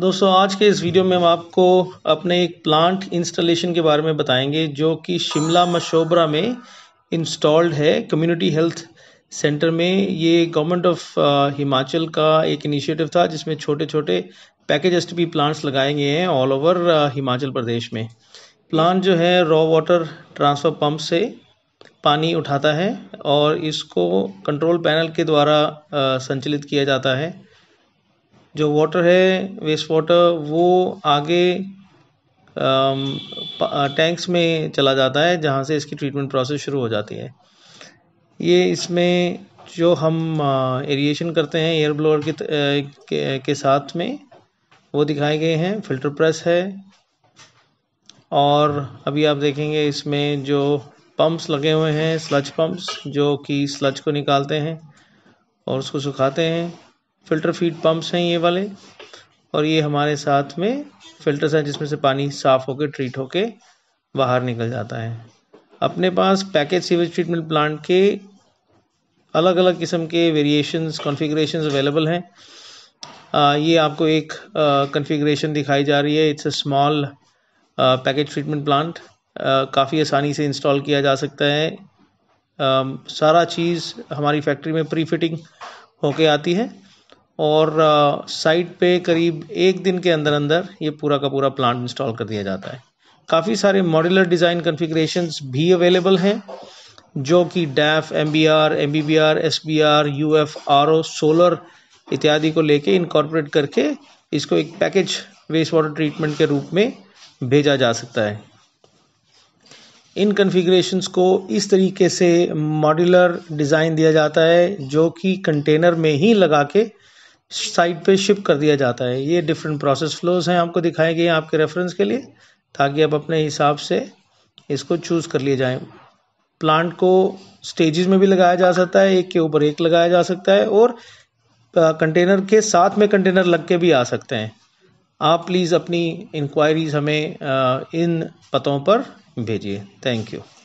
दोस्तों आज के इस वीडियो में हम आपको अपने एक प्लांट इंस्टॉलेशन के बारे में बताएंगे जो कि शिमला मशोबरा में इंस्टॉल्ड है कम्युनिटी हेल्थ सेंटर में ये गवर्नमेंट ऑफ हिमाचल का एक इनिशिएटिव था जिसमें छोटे छोटे पैकेज भी प्लांट्स लगाए गए हैं ऑल ओवर हिमाचल प्रदेश में प्लांट जो है रॉ वाटर ट्रांसफ़र पम्प से पानी उठाता है और इसको कंट्रोल पैनल के द्वारा संचालित किया जाता है जो वाटर है वेस्ट वाटर वो आगे टैंक्स um, uh, में चला जाता है जहाँ से इसकी ट्रीटमेंट प्रोसेस शुरू हो जाती है ये इसमें जो हम एरिएशन uh, करते हैं एयर ब्लोअर के, uh, के, के साथ में वो दिखाए गए हैं फिल्टर प्रेस है और अभी आप देखेंगे इसमें जो पंप्स लगे हुए हैं स्लच पंप्स जो कि स्लच को निकालते हैं और उसको सुखाते हैं फिल्टर फीड पम्प्स हैं ये वाले और ये हमारे साथ में फिल्टर्स हैं जिसमें से पानी साफ़ होकर ट्रीट होकर बाहर निकल जाता है अपने पास पैकेज सीवेज ट्रीटमेंट प्लांट के अलग अलग किस्म के वेरिएशंस कॉन्फ़िगरेशंस अवेलेबल हैं आ, ये आपको एक कॉन्फ़िगरेशन दिखाई जा रही है it's a small package treatment plant काफ़ी आसानी से इंस्टॉल किया जा सकता है आ, सारा चीज़ हमारी फैक्ट्री में प्री फिटिंग होके आती है और साइट पे करीब एक दिन के अंदर अंदर ये पूरा का पूरा प्लांट इंस्टॉल कर दिया जाता है काफ़ी सारे मॉड्यूलर डिज़ाइन कन्फिग्रेशन भी अवेलेबल हैं जो कि DAF M B R M B B R S B R U F R O solar इत्यादि को लेके इनकॉर्पोरेट करके इसको एक पैकेज वेस्ट वाटर ट्रीटमेंट के रूप में भेजा जा सकता है इन कन्फिग्रेशंस को इस तरीके से मॉड्यूलर डिज़ाइन दिया जाता है जो कि कंटेनर में ही लगा के साइट पे शिफ्ट कर दिया जाता है ये डिफरेंट प्रोसेस फ्लोज हैं आपको दिखाए गए आपके रेफरेंस के लिए ताकि आप अपने हिसाब से इसको चूज़ कर लिए जाएँ प्लांट को स्टेजेस में भी लगाया जा सकता है एक के ऊपर एक लगाया जा सकता है और कंटेनर के साथ में कंटेनर लग के भी आ सकते हैं आप प्लीज़ अपनी इंक्वायरीज़ हमें इन पतों पर भेजिए थैंक यू